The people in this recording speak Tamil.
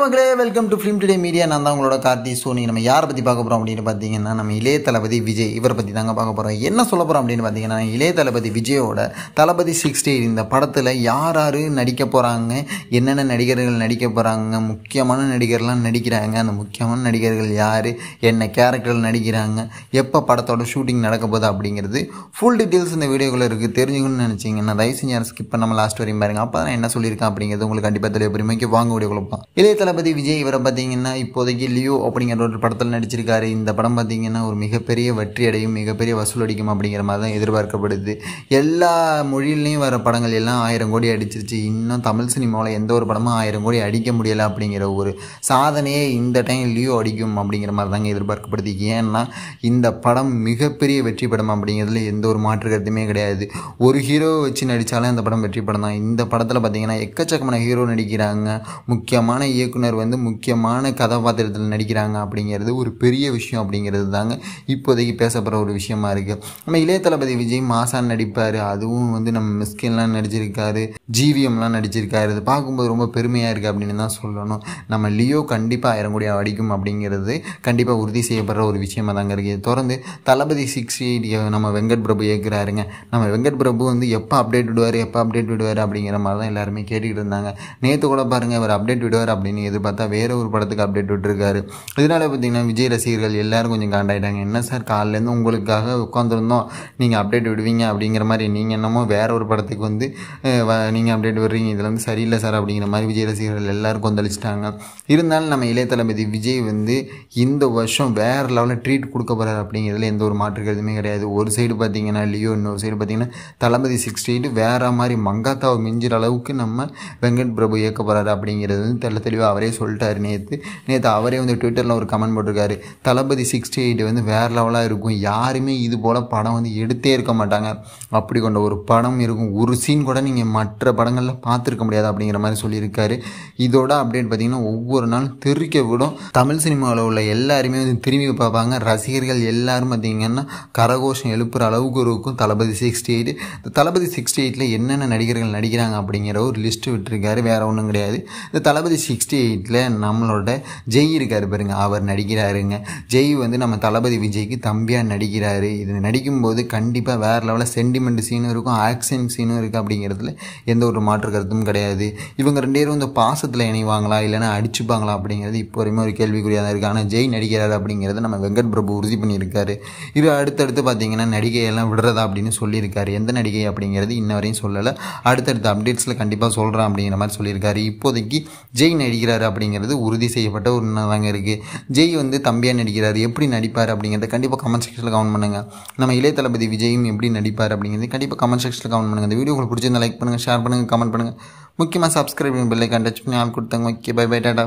வணக்கம் மக்களே welcome to film today media நான் தான் உங்களோட கார்த்தி ஸோ நீங்கள் நம்ம யாரை பற்றி பார்க்க போகிறோம் அப்படின்னு பார்த்தீங்கன்னா நம்ம இளைய தளபதி விஜய் இவரை பற்றி தாங்க பார்க்க போகிறோம் என்ன சொல்ல போகிறோம் அப்படின்னு பார்த்தீங்கன்னா இளைய தளபதி விஜயோட தளபதி சிக்ஸ்டி இந்த படத்தில் யார் யார் நடிக்க போகிறாங்க என்னென்ன நடிகர்கள் நடிக்க போகிறாங்க முக்கியமான நடிகர்லாம் நடிக்கிறாங்க அந்த முக்கியமான நடிகர்கள் யார் என்ன கேரக்டர்கள் நடிக்கிறாங்க எப்போ படத்தோட ஷூட்டிங் நடக்க போகுது அப்படிங்கிறது ஃபுல் டீட்டெயில்ஸ் இந்த வீடியோக்குள்ள இருக்குது தெரிஞ்சுக்கணும்னு நினச்சிங்கன்னா தயவு செஞ்சு ஸ்கிப் பண்ணாமல் லாஸ்ட் வரையும் பாருங்கள் அப்போ தான் என்ன சொல்லியிருக்கேன் அப்படிங்கிறது உங்களுக்கு கண்டிப்பாக தெரிய புரியும் வாங்க வீடியோ கொடுப்போம் இளைய தளபதி தளபதி விஜய் இவரை பார்த்தீங்கன்னா இப்போதைக்கு லியோ அப்படிங்கிற ஒரு படத்தில் நடிச்சிருக்காரு இந்த படம் பார்த்தீங்கன்னா ஒரு மிகப்பெரிய வெற்றி அடையும் மிகப்பெரிய வசூல் அடிக்கும் அப்படிங்கிற மாதிரி தான் எதிர்பார்க்கப்படுது எல்லா மொழியிலையும் வர படங்கள் எல்லாம் ஆயிரம் கோடி அடிச்சிருச்சு இன்னும் தமிழ் சினிமாவில் எந்த ஒரு படமும் ஆயிரம் கோடி அடிக்க முடியலை அப்படிங்கிற ஒரு சாதனையே இந்த டைம் லியோ அடிக்கும் அப்படிங்கிற மாதிரி தாங்க எதிர்பார்க்கப்படுது ஏன்னா இந்த படம் மிகப்பெரிய வெற்றி படம் அப்படிங்கிறதுல எந்த ஒரு மாற்று கருத்துமே கிடையாது ஒரு ஹீரோ வச்சு நடித்தாலே அந்த படம் வெற்றி படம் தான் இந்த படத்தில் பார்த்தீங்கன்னா எக்கச்சக்கமான ஹீரோ நடிக்கிறாங்க முக்கியமான இயக்குனர் இயக்குனர் வந்து முக்கியமான கதாபாத்திரத்தில் நடிக்கிறாங்க அப்படிங்கிறது ஒரு பெரிய விஷயம் அப்படிங்கிறது தாங்க இப்போதைக்கு பேசப்படுற ஒரு விஷயமா இருக்குது நம்ம இளைய தளபதி விஜய் மாசான் நடிப்பார் அதுவும் வந்து நம்ம மிஸ்கின்லாம் நடிச்சிருக்காரு ஜிவிஎம்லாம் நடிச்சிருக்காரு இது பார்க்கும்போது ரொம்ப பெருமையாக இருக்குது அப்படின்னு தான் சொல்லணும் நம்ம லியோ கண்டிப்பாக ஆயிரம் கோடி அடிக்கும் அப்படிங்கிறது கண்டிப்பாக உறுதி செய்யப்படுற ஒரு விஷயமாக தாங்க இருக்குது தொடர்ந்து தளபதி சிக்ஸ் நம்ம வெங்கட் பிரபு இயக்குறாருங்க நம்ம வெங்கட் பிரபு வந்து எப்போ அப்டேட் விடுவார் எப்போ அப்டேட் விடுவார் அப்படிங்கிற மாதிரி தான் எல்லாருமே கேட்டுக்கிட்டு இருந்தாங்க நேற்று கூட பாருங்கள் இவர் அப்டேட் விடுவார் அப்படின்னு எதிர்பார்த்தா பார்த்தா வேற ஒரு படத்துக்கு அப்டேட் விட்டுருக்காரு இதனால் பார்த்தீங்கன்னா விஜய் ரசிகர்கள் எல்லோரும் கொஞ்சம் காண்டாயிட்டாங்க என்ன சார் காலையிலேருந்து உங்களுக்காக உட்காந்துருந்தோம் நீங்கள் அப்டேட் விடுவீங்க அப்படிங்கிற மாதிரி நீங்கள் என்னமோ வேற ஒரு படத்துக்கு வந்து நீங்கள் அப்டேட் விடுறீங்க இதில் வந்து சரியில்லை சார் அப்படிங்கிற மாதிரி விஜய் ரசிகர்கள் எல்லோரும் கொந்தளிச்சிட்டாங்க இருந்தாலும் நம்ம இளைய தளபதி விஜய் வந்து இந்த வருஷம் வேறு லெவலில் ட்ரீட் கொடுக்க போகிறார் அப்படிங்கிறதுல எந்த ஒரு மாற்று கருதுமே கிடையாது ஒரு சைடு பார்த்தீங்கன்னா லியோ இன்னொரு சைடு பார்த்தீங்கன்னா தளபதி சிக்ஸ்டி எயிட் வேறு மாதிரி மங்காத்தாவை மிஞ்சிற அளவுக்கு நம்ம வெங்கட் பிரபு இயக்க போகிறாரு அப்படிங்கிறது வந்து தெள்ள தெளிவாக அவரே சொல்லிட்டாரு நேற்று நேற்று அவரே வந்து ட்விட்டரில் ஒரு கமெண்ட் போட்டிருக்காரு தளபதி சிக்ஸ்டி எயிட் வந்து வேறு லெவலாக இருக்கும் யாருமே இது போல் படம் வந்து எடுத்தே இருக்க மாட்டாங்க அப்படி கொண்ட ஒரு படம் இருக்கும் ஒரு சீன் கூட நீங்கள் மற்ற படங்களில் பார்த்துருக்க முடியாது அப்படிங்கிற மாதிரி சொல்லியிருக்காரு இதோட அப்டேட் பார்த்திங்கன்னா ஒவ்வொரு நாளும் திரிக்க விடும் தமிழ் சினிமாவில் உள்ள எல்லாருமே வந்து திரும்பி பார்ப்பாங்க ரசிகர்கள் எல்லாரும் பார்த்திங்கன்னா கரகோஷம் எழுப்புகிற அளவுக்கு இருக்கும் Thalapathy sixty eight Thalapathy sixty எயிட்டில் என்னென்ன நடிகர்கள் நடிக்கிறாங்க அப்படிங்கிற ஒரு லிஸ்ட்டு விட்டுருக்காரு வேறு ஒன்றும் கிடையாது இந்த தளபதி சிக்ஸ்டி எயிட்டில் நம்மளோட ஜெய் இருக்கார் பாருங்க அவர் நடிக்கிறாருங்க ஜெய் வந்து நம்ம தளபதி விஜய்க்கு தம்பியாக நடிக்கிறாரு இது நடிக்கும்போது கண்டிப்பாக வேறு லெவலில் சென்டிமெண்ட் சீனும் இருக்கும் ஆக்ஷன் சீனும் இருக்குது அப்படிங்கிறதுல எந்த ஒரு மாற்று கருத்தும் கிடையாது இவங்க ரெண்டு பேரும் இந்த பாசத்தில் இணைவாங்களா இல்லைனா அடிச்சுப்பாங்களா அப்படிங்கிறது இப்போ வரையுமே ஒரு கேள்விக்குறியாக தான் இருக்குது ஆனால் ஜெய் நடிக்கிறாரு அப்படிங்கிறத நம்ம வெங்கட் பிரபு உறுதி பண்ணியிருக்காரு இது அடுத்தடுத்து பார்த்தீங்கன்னா நடிகையெல்லாம் விடுறதா அப்படின்னு சொல்லியிருக்காரு எந்த நடிகை அப்படிங்கிறது இன்ன வரையும் சொல்லலை அடுத்தடுத்த அப்டேட்ஸில் கண்டிப்பாக சொல்கிறேன் அப்படிங்கிற மாதிரி சொல்லியிருக்காரு இப்போதைக்கு ஜெய் நடிக்கிறார் நடிப்பார் அப்படிங்கிறது உறுதி செய்யப்பட்ட ஒரு தாங்க இருக்குது ஜெய் வந்து தம்பியாக நடிக்கிறார் எப்படி நடிப்பார் அப்படிங்கிறத கண்டிப்பாக கமெண்ட் செக்ஷனில் கவன் பண்ணுங்கள் நம்ம இளைய தளபதி விஜயும் எப்படி நடிப்பார் அப்படிங்கிறது கண்டிப்பாக கமெண்ட் செக்ஷனில் கமெண்ட் பண்ணுங்கள் இந்த வீடியோ உங்களுக்கு பிடிச்சிருந்தா லைக் பண்ணுங்கள் ஷேர் பண்ணுங்கள் கமெண்ட் பண்ணுங்கள் முக்கியமாக சப்ஸ்கிரைப் பண்ணி பெல்லைக்கான் பண்ணி ஆள் கொடுத்தாங்க ஓகே பை பை டாடா